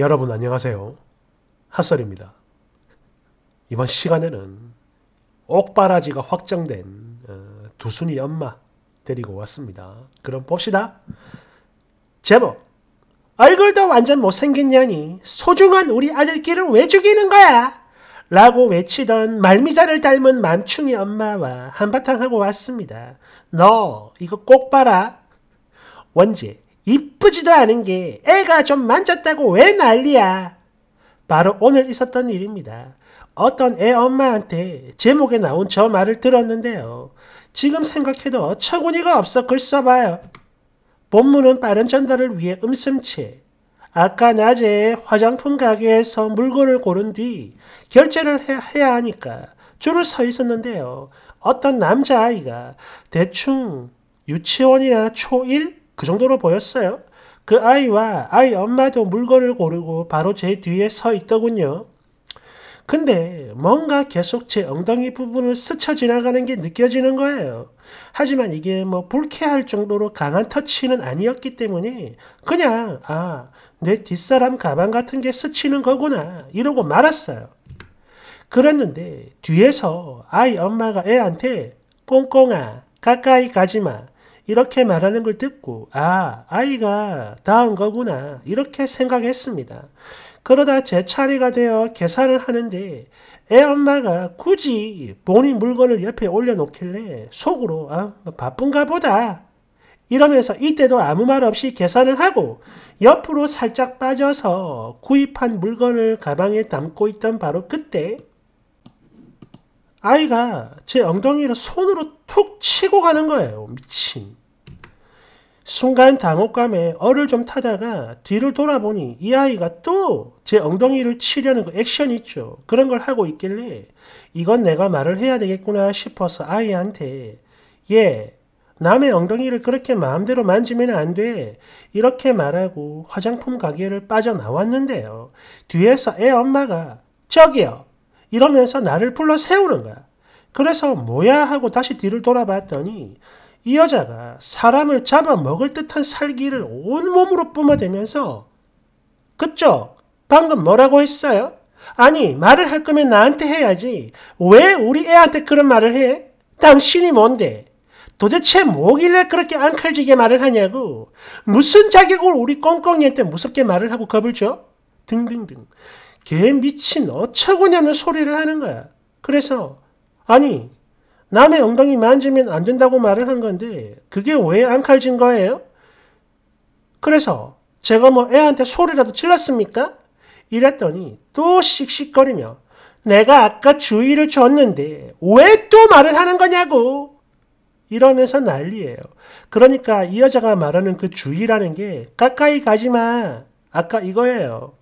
여러분 안녕하세요. 핫설입니다. 이번 시간에는 옥바라지가 확정된 어, 두순이 엄마 데리고 왔습니다. 그럼 봅시다. 제목 얼굴도 완전 못생긴 년이 소중한 우리 아들끼를 왜 죽이는 거야? 라고 외치던 말미잘을 닮은 맘충이 엄마와 한바탕 하고 왔습니다. 너 이거 꼭 봐라. 원지 이쁘지도 않은 게 애가 좀 만졌다고 왜 난리야. 바로 오늘 있었던 일입니다. 어떤 애 엄마한테 제목에 나온 저 말을 들었는데요. 지금 생각해도 어처구니가 없어 글 써봐요. 본문은 빠른 전달을 위해 음슴치. 아까 낮에 화장품 가게에서 물건을 고른 뒤 결제를 해야 하니까 줄을 서 있었는데요. 어떤 남자아이가 대충 유치원이나 초일 그 정도로 보였어요. 그 아이와 아이 엄마도 물건을 고르고 바로 제 뒤에 서 있더군요. 근데 뭔가 계속 제 엉덩이 부분을 스쳐 지나가는 게 느껴지는 거예요. 하지만 이게 뭐 불쾌할 정도로 강한 터치는 아니었기 때문에 그냥 아, 내 뒷사람 가방 같은 게 스치는 거구나 이러고 말았어요. 그랬는데 뒤에서 아이 엄마가 애한테 꽁꽁아 가까이 가지마 이렇게 말하는 걸 듣고 아 아이가 다은 거구나 이렇게 생각했습니다. 그러다 제 차례가 되어 계산을 하는데 애 엄마가 굳이 본인 물건을 옆에 올려놓길래 속으로 아 뭐 바쁜가 보다 이러면서 이때도 아무 말 없이 계산을 하고 옆으로 살짝 빠져서 구입한 물건을 가방에 담고 있던 바로 그때 아이가 제 엉덩이를 손으로 툭 치고 가는 거예요. 미친. 순간 당혹감에 얼을 좀 타다가 뒤를 돌아보니 이 아이가 또 제 엉덩이를 치려는 그 액션 있죠. 그런 걸 하고 있길래 이건 내가 말을 해야 되겠구나 싶어서 아이한테 예, 남의 엉덩이를 그렇게 마음대로 만지면 안 돼. 이렇게 말하고 화장품 가게를 빠져나왔는데요. 뒤에서 애 엄마가 저기요! 이러면서 나를 불러 세우는 거야. 그래서 뭐야 하고 다시 뒤를 돌아봤더니 이 여자가 사람을 잡아먹을 듯한 살기를 온몸으로 뿜어대면서 그쪽 방금 뭐라고 했어요? 아니 말을 할 거면 나한테 해야지 왜 우리 애한테 그런 말을 해? 당신이 뭔데? 도대체 뭐길래 그렇게 앙칼지게 말을 하냐고 무슨 자격으로 우리 꽁꽁이한테 무섭게 말을 하고 겁을 줘? 등등등 개 미친 어처구니없는 소리를 하는 거야 그래서 아니 남의 엉덩이 만지면 안 된다고 말을 한 건데 그게 왜 안 칼진 거예요? 그래서 제가 뭐 애한테 소리라도 질렀습니까? 이랬더니 또 씩씩거리며 내가 아까 주의를 줬는데 왜 또 말을 하는 거냐고 이러면서 난리예요. 그러니까 이 여자가 말하는 그 주의라는 게 가까이 가지마 아까 이거예요.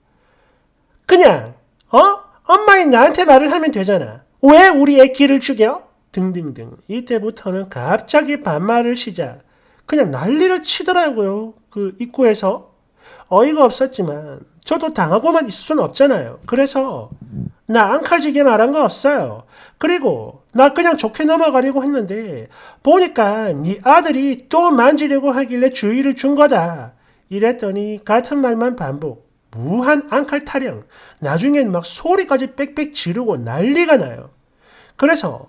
그냥 어? 엄마인 나한테 말을 하면 되잖아. 왜 우리 애 길을 죽여? 등등등. 이때부터는 갑자기 반말을 시작. 그냥 난리를 치더라고요. 그 입구에서. 어이가 없었지만 저도 당하고만 있을 순 없잖아요. 그래서 나 앙칼지게 말한 거 없어요. 그리고 나 그냥 좋게 넘어가려고 했는데 보니까 네 아들이 또 만지려고 하길래 주의를 준 거다. 이랬더니 같은 말만 반복. 무한 앙칼 타령. 나중엔 막 소리까지 빽빽 지르고 난리가 나요. 그래서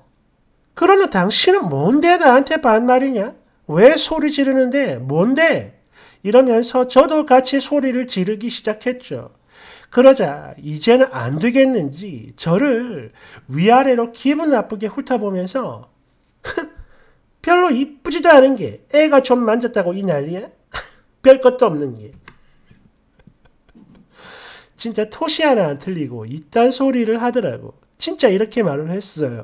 그러면 당신은 뭔데 나한테 반말이냐? 왜 소리 지르는데? 뭔데? 이러면서 저도 같이 소리를 지르기 시작했죠. 그러자 이제는 안 되겠는지 저를 위아래로 기분 나쁘게 훑어보면서 별로 이쁘지도 않은 게 애가 좀 만졌다고 이 난리야? 별 것도 없는 게. 진짜 토시 하나 안 틀리고 이딴 소리를 하더라고. 진짜 이렇게 말을 했어요.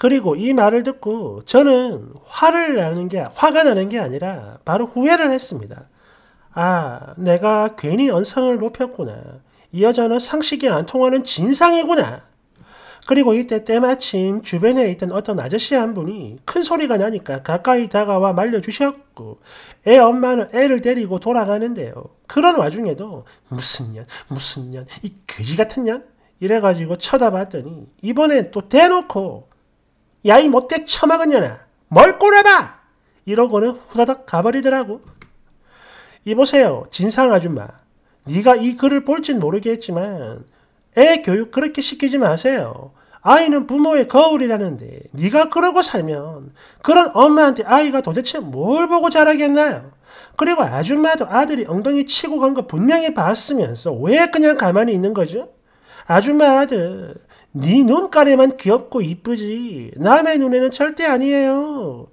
그리고 이 말을 듣고 저는 화를 내는 게, 화가 나는 게 아니라 바로 후회를 했습니다. 아, 내가 괜히 언성을 높였구나. 이 여자는 상식이 안 통하는 진상이구나. 그리고 이때 때마침 주변에 있던 어떤 아저씨 한 분이 큰 소리가 나니까 가까이 다가와 말려주셨고 애 엄마는 애를 데리고 돌아가는데요. 그런 와중에도 무슨 년 무슨 년이 거지 같은 년 이래가지고 쳐다봤더니 이번엔 또 대놓고 야이 못돼 처먹었냐아뭘 꼬라봐 이러고는 후다닥 가버리더라고 이보세요 진상 아줌마 네가 이 글을 볼진 모르겠지만 애 교육 그렇게 시키지 마세요 아이는 부모의 거울이라는데 네가 그러고 살면 그런 엄마한테 아이가 도대체 뭘 보고 자라겠나요? 그리고 아줌마도 아들이 엉덩이 치고 간 거 분명히 봤으면서 왜 그냥 가만히 있는 거죠? 아줌마 아들 네 눈깔에만 귀엽고 이쁘지 남의 눈에는 절대 아니에요.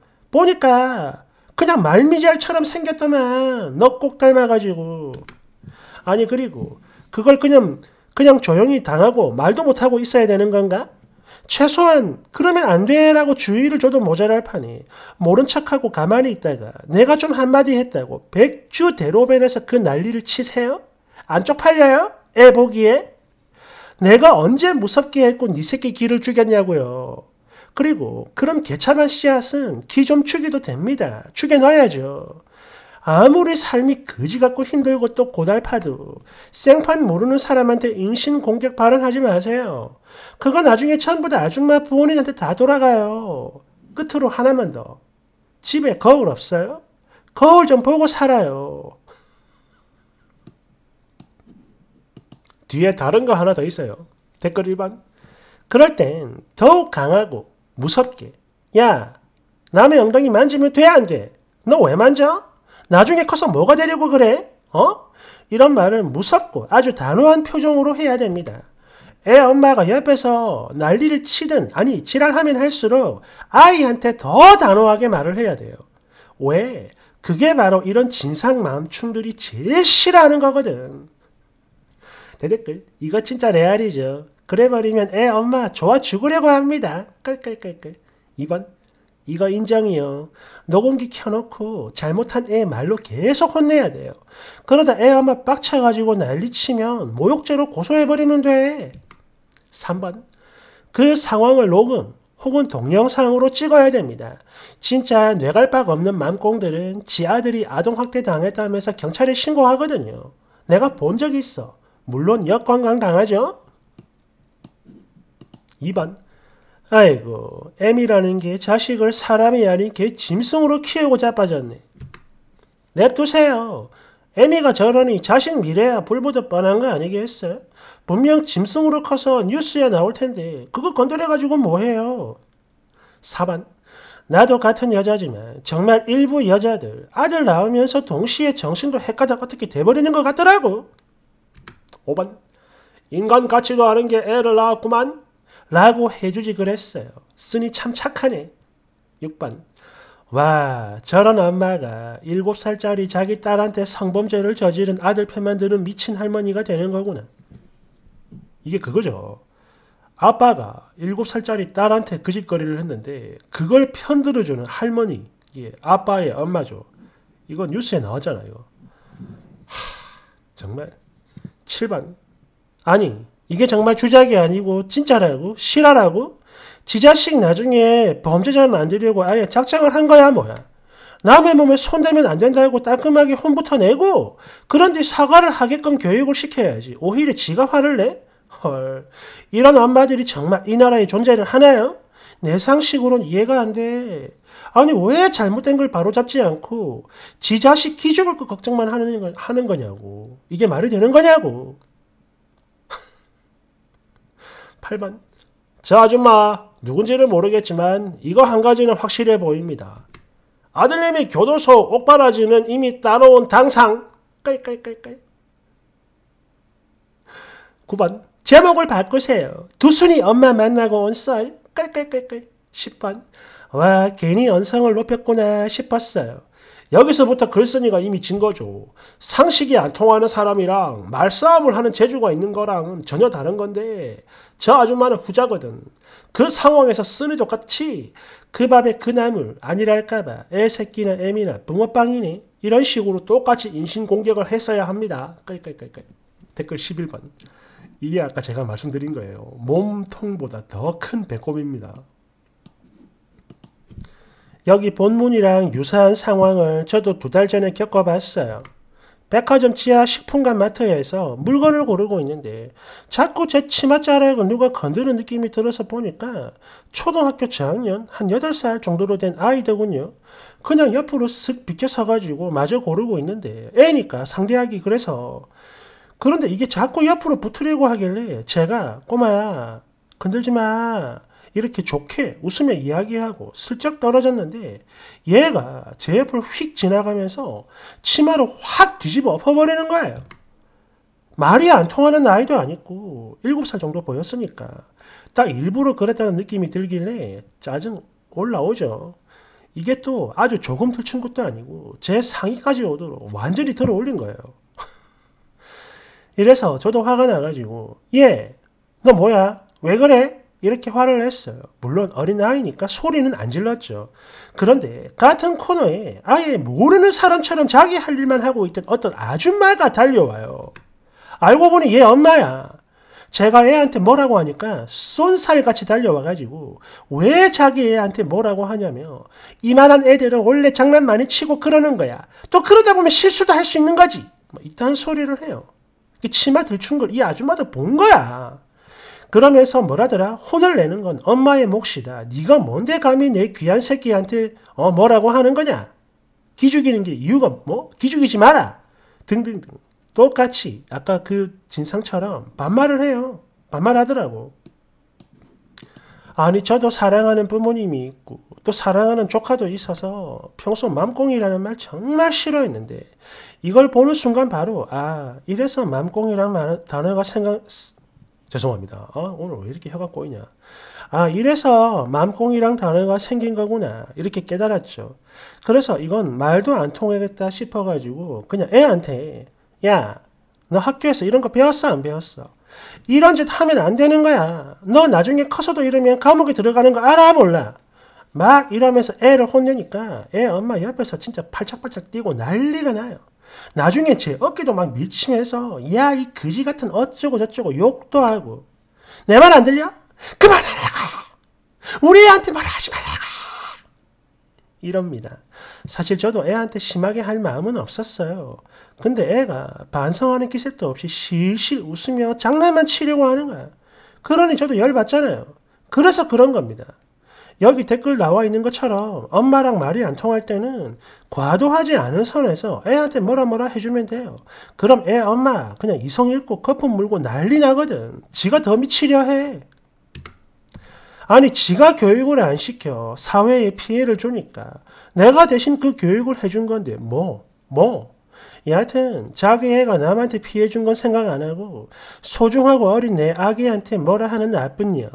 보니까 그냥 말미잘처럼 생겼더만 너 꼭 닮아가지고 아니 그리고 그걸 그냥 그냥 조용히 당하고 말도 못하고 있어야 되는 건가? 최소한 그러면 안 돼라고 주의를 줘도 모자랄 판이 모른 척하고 가만히 있다가 내가 좀 한마디 했다고 백주 대로변에서 그 난리를 치세요? 안쪽 팔려요? 애 보기에? 내가 언제 무섭게 했고 네 새끼 귀를 죽였냐고요. 그리고 그런 개참한 씨앗은 기좀 죽이도 됩니다. 죽여놔야죠. 아무리 삶이 거지 같고 힘들고 또 고달파도 생판 모르는 사람한테 인신 공격 발언하지 마세요. 그거 나중에 전부 다 아줌마 부모님한테 다 돌아가요. 끝으로 하나만 더. 집에 거울 없어요? 거울 좀 보고 살아요. 뒤에 다른 거 하나 더 있어요. 댓글 1번. 그럴 땐 더욱 강하고 무섭게 야 남의 엉덩이 만지면 돼 안 돼? 너 왜 만져? 나중에 커서 뭐가 되려고 그래? 어? 이런 말을 무섭고 아주 단호한 표정으로 해야 됩니다. 애 엄마가 옆에서 난리를 치든 아니 지랄하면 할수록 아이한테 더 단호하게 말을 해야 돼요. 왜? 그게 바로 이런 진상 마음충들이 제일 싫어하는 거거든. 대댓글 이거 진짜 레알이죠. 그래버리면 애 엄마 좋아 죽으려고 합니다. 끌끌끌끌 2번 이거 인정이요. 녹음기 켜놓고 잘못한 애 말로 계속 혼내야 돼요. 그러다 애 엄마 빡쳐가지고 난리치면 모욕죄로 고소해버리면 돼. 3번 그 상황을 녹음 혹은 동영상으로 찍어야 됩니다. 진짜 뇌갈박 없는 맘꽁들은 지 아들이 아동학대 당했다면서 경찰에 신고하거든요. 내가 본적 있어. 물론 역관광 당하죠. 2번 아이고 M이라는 게 자식을 사람이 아닌 개 짐승으로 키우고 자빠졌네. 냅두세요. 네, 애미가 저러니 자식 미래야 불보듯 뻔한 거 아니겠어요? 분명 짐승으로 커서 뉴스에 나올 텐데 그거 건드려가지고 뭐해요? 4번 나도 같은 여자지만 정말 일부 여자들 아들 낳으면서 동시에 정신도 헷가닥 어떻게 돼버리는 것 같더라고. 5번 인간 가치도 않은 게 애를 낳았구만 라고 해주지 그랬어요. 쓰니 참 착하네. 6번 와 저런 엄마가 7살짜리 자기 딸한테 성범죄를 저지른 아들 편만 드는 미친 할머니가 되는 거구나. 이게 그거죠. 아빠가 7살짜리 딸한테 그 짓거리를 했는데 그걸 편들어주는 할머니, 예, 아빠의 엄마죠. 이건 뉴스에 나왔잖아요. 하, 정말 7번. 아니, 이게 정말 주작이 아니고 진짜라고 실화라고 지 자식 나중에 범죄자 만들려고 아예 작정을 한 거야 뭐야. 남의 몸에 손대면 안 된다고 따끔하게 혼부터 내고 그런 뒤 사과를 하게끔 교육을 시켜야지. 오히려 지가 화를 내? 헐. 이런 엄마들이 정말 이 나라에 존재를 하나요? 내 상식으론 이해가 안 돼. 아니 왜 잘못된 걸 바로잡지 않고 지 자식 기죽을 것 걱정만 하는, 거, 하는 거냐고 이게 말이 되는 거냐고 8번 저 아줌마 누군지는 모르겠지만 이거 한 가지는 확실해 보입니다 아들님이 교도소 옥바라지는 이미 따라온 당상 깔깔깔깔 9번 제목을 바꾸세요 두순이 엄마 만나고 온썰 깔깔깔깔 10번 와, 괜히 언성을 높였구나 싶었어요. 여기서부터 글쓴이가 이미 진 거죠. 상식이 안 통하는 사람이랑 말싸움을 하는 재주가 있는 거랑은 전혀 다른 건데 저 아줌마는 후자거든. 그 상황에서 쓰는 똑같이 그 밥에 그 나물 아니랄까봐 애새끼나 애미나 붕어빵이니 이런 식으로 똑같이 인신공격을 했어야 합니다. 끌끌끌끌 댓글 11번 이게 아까 제가 말씀드린 거예요. 몸통보다 더 큰 배꼽입니다. 여기 본문이랑 유사한 상황을 저도 두 달 전에 겪어봤어요. 백화점 지하 식품관 마트에서 물건을 고르고 있는데 자꾸 제 치맛자락을 누가 건드는 느낌이 들어서 보니까 초등학교 저학년 한 8살 정도로 된 아이더군요. 그냥 옆으로 슥 비켜 서가지고 마저 고르고 있는데 애니까 상대하기 그래서 그런데 이게 자꾸 옆으로 붙으려고 하길래 제가 꼬마야 건들지 마 이렇게 좋게 웃으며 이야기하고 슬쩍 떨어졌는데 얘가 제 옆을 휙 지나가면서 치마를 확 뒤집어 엎어버리는 거예요. 말이 안 통하는 나이도 아니고 7살 정도 보였으니까 딱 일부러 그랬다는 느낌이 들길래 짜증 올라오죠. 이게 또 아주 조금 들친 것도 아니고 제 상의까지 오도록 완전히 들어 올린 거예요. 이래서 저도 화가 나가지고 얘너 예, 뭐야? 왜 그래? 이렇게 화를 냈어요. 물론 어린아이니까 소리는 안 질렀죠. 그런데 같은 코너에 아예 모르는 사람처럼 자기 할 일만 하고 있던 어떤 아줌마가 달려와요. 알고 보니 얘 엄마야. 제가 애한테 뭐라고 하니까 쏜살같이 달려와가지고 왜 자기 애한테 뭐라고 하냐며 이만한 애들은 원래 장난 많이 치고 그러는 거야. 또 그러다 보면 실수도 할 수 있는 거지. 뭐 이딴 소리를 해요. 치마 들춘 걸 이 아줌마도 본 거야. 그러면서 뭐라더라? 혼을 내는 건 엄마의 몫이다. 네가 뭔데 감히 내 귀한 새끼한테 어 뭐라고 하는 거냐? 기죽이는 게 이유가 뭐? 기죽이지 마라. 등등등. 똑같이 아까 그 진상처럼 반말을 해요. 반말하더라고. 아니 저도 사랑하는 부모님이 있고 또 사랑하는 조카도 있어서 평소 맘꽁이라는 말 정말 싫어했는데 이걸 보는 순간 바로 아 이래서 맘꽁이라는 단어가 생각 죄송합니다. 아, 오늘 왜 이렇게 혀가 꼬이냐. 아, 이래서 맘꽁이랑 단어가 생긴 거구나. 이렇게 깨달았죠. 그래서 이건 말도 안 통하겠다 싶어가지고 그냥 애한테 야, 너 학교에서 이런 거 배웠어? 안 배웠어? 이런 짓 하면 안 되는 거야. 너 나중에 커서도 이러면 감옥에 들어가는 거 알아? 몰라? 막 이러면서 애를 혼내니까 애 엄마 옆에서 진짜 팔짝팔짝 뛰고 난리가 나요. 나중에 제 어깨도 막 밀치면서 야이 거지 같은 어쩌고 저쩌고 욕도 하고 내 말 안 들려? 그만하라고! 우리 한테 말하지 말라고! 이럽니다. 사실 저도 애한테 심하게 할 마음은 없었어요. 근데 애가 반성하는 기색도 없이 실실 웃으며 장난만 치려고 하는 거야. 그러니 저도 열받잖아요. 그래서 그런 겁니다. 여기 댓글 나와 있는 것처럼 엄마랑 말이 안 통할 때는 과도하지 않은 선에서 애한테 뭐라 뭐라 해주면 돼요. 그럼 애 엄마 그냥 이성 읽고 거품 물고 난리 나거든. 지가 더 미치려 해. 아니 지가 교육을 안 시켜 사회에 피해를 주니까 내가 대신 그 교육을 해준 건데 뭐 뭐. 여하튼 자기 애가 남한테 피해 준 건 생각 안 하고 소중하고 어린 내 아기한테 뭐라 하는 나쁜 년.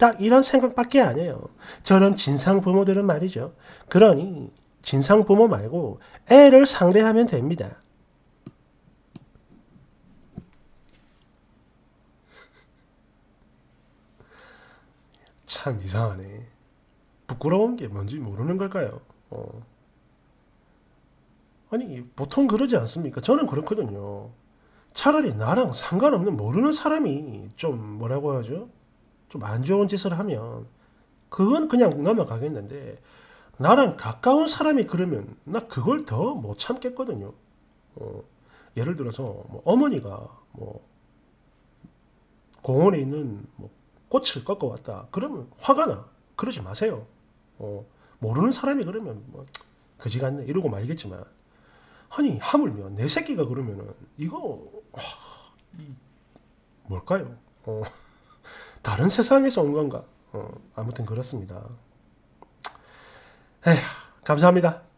딱 이런 생각밖에 안 해요. 저런 진상 부모들은 말이죠. 그러니 진상 부모 말고 애를 상대하면 됩니다. 참 이상하네. 부끄러운 게 뭔지 모르는 걸까요? 어. 아니 보통 그러지 않습니까? 저는 그렇거든요. 차라리 나랑 상관없는 모르는 사람이 좀 뭐라고 하죠? 좀안 좋은 짓을 하면 그건 그냥 넘어가겠는데 나랑 가까운 사람이 그러면 나 그걸 더 못 참겠거든요. 어, 예를 들어서 뭐 어머니가 뭐 공원에 있는 뭐 꽃을 꺾어 왔다. 그러면 화가 나. 그러지 마세요. 어, 모르는 사람이 그러면 뭐 거지같네 이러고 말겠지만 아니 하물며 내 새끼가 그러면은 이거 하, 뭘까요? 어. 다른 세상에서 온 건가? 어, 아무튼 그렇습니다. 에휴, 감사합니다.